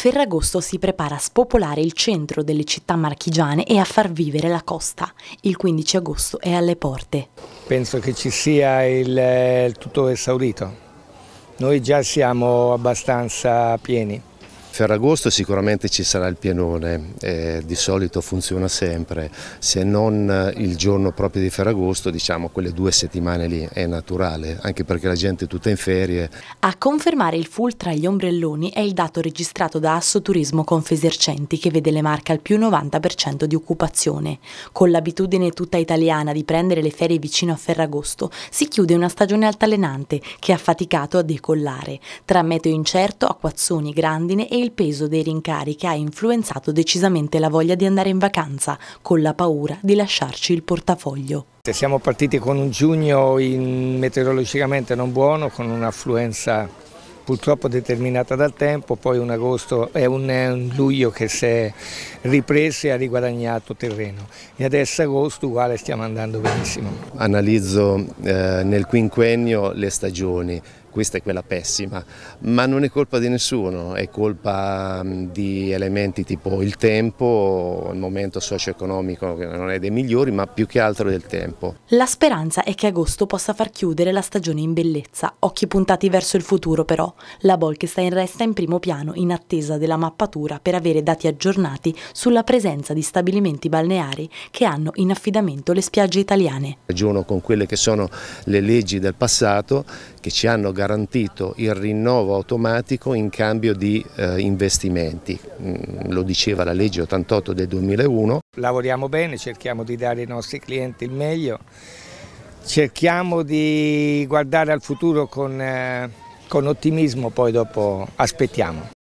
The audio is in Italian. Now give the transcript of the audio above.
Ferragosto si prepara a spopolare il centro delle città marchigiane e a far vivere la costa. Il 15 agosto è alle porte. Penso che ci sia il, eh, il tutto esaurito. Noi già siamo abbastanza pieni Ferragosto sicuramente ci sarà il pienone, eh, di solito funziona sempre, se non eh, il giorno proprio di Ferragosto, diciamo quelle due settimane lì è naturale, anche perché la gente è tutta in ferie. A confermare il full tra gli ombrelloni è il dato registrato da Asso Turismo Confesercenti che vede le marche al più 90% di occupazione. Con l'abitudine tutta italiana di prendere le ferie vicino a Ferragosto si chiude una stagione altalenante che ha faticato a decollare, tra meteo incerto, acquazzoni, grandine e il il peso dei rincari che ha influenzato decisamente la voglia di andare in vacanza, con la paura di lasciarci il portafoglio. Siamo partiti con un giugno in, meteorologicamente non buono, con un'affluenza purtroppo determinata dal tempo, poi un agosto e un, luglio che si è ripreso e ha riguadagnato terreno e adesso agosto uguale stiamo andando benissimo. Analizzo eh, nel quinquennio le stagioni, questa è quella pessima, ma non è colpa di nessuno, è colpa mm, di elementi tipo il tempo, il momento socio-economico che non è dei migliori, ma più che altro del tempo. La speranza è che agosto possa far chiudere la stagione in bellezza, occhi puntati verso il futuro però. La Bolkestein resta in primo piano in attesa della mappatura per avere dati aggiornati sulla presenza di stabilimenti balneari che hanno in affidamento le spiagge italiane. Ragiono con quelle che sono le leggi del passato che ci hanno garantito garantito il rinnovo automatico in cambio di eh, investimenti, mm, lo diceva la legge 88 del 2001. Lavoriamo bene, cerchiamo di dare ai nostri clienti il meglio, cerchiamo di guardare al futuro con, eh, con ottimismo, poi dopo aspettiamo.